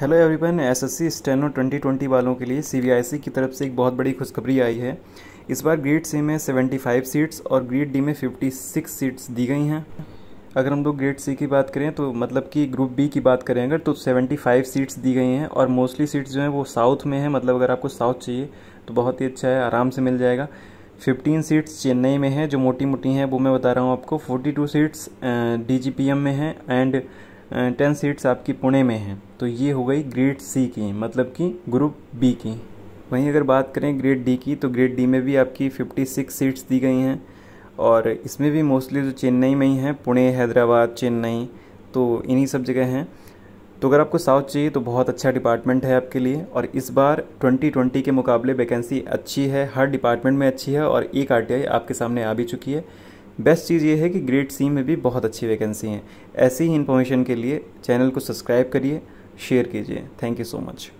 hello everyone SSC steno 2020 वालों के लिए सीबीआईसी की तरफ से एक बहुत बड़ी खुशखबरी आई है इस बार ग्रेड सी में 75 सीट्स और ग्रेड डी में 56 सीट्स दी गई हैं अगर हम लोग ग्रेड सी की बात करें तो मतलब कि ग्रुप बी की बात करें अगर तो 75 सीट्स दी गई हैं और मोस्टली सीट्स जो हैं वो साउथ में हैं मतलब अगर आपको साउथ चाहिए तो बहुत ही अच्छा है आराम से मिल जाएगा 15 सीट्स चेन्नई में हैं जो मोटी मोटी हैं वो मैं बता रहा हूँ आपको 42 सीट्स डीजीपीएम में हैं एंड टेन सीट्स आपकी पुणे में हैं तो ये हो गई ग्रेड सी की मतलब कि ग्रुप बी की वहीं अगर बात करें ग्रेड डी की तो ग्रेड डी में भी आपकी 56 सीट्स दी गई हैं और इसमें भी मोस्टली जो चेन्नई में ही हैं पुणे हैदराबाद चेन्नई तो इन्हीं सब जगह हैं तो अगर आपको साउथ चाहिए तो बहुत अच्छा डिपार्टमेंट है आपके लिए और इस बार 2020 के मुकाबले वैकेंसी अच्छी है हर डिपार्टमेंट में अच्छी है और एक आर आपके सामने आ भी चुकी है बेस्ट चीज़ ये है कि ग्रेड सी में भी बहुत अच्छी वैकेंसी हैं ऐसी ही इन्फॉर्मेशन के लिए चैनल को सब्सक्राइब करिए शेयर कीजिए थैंक यू सो मच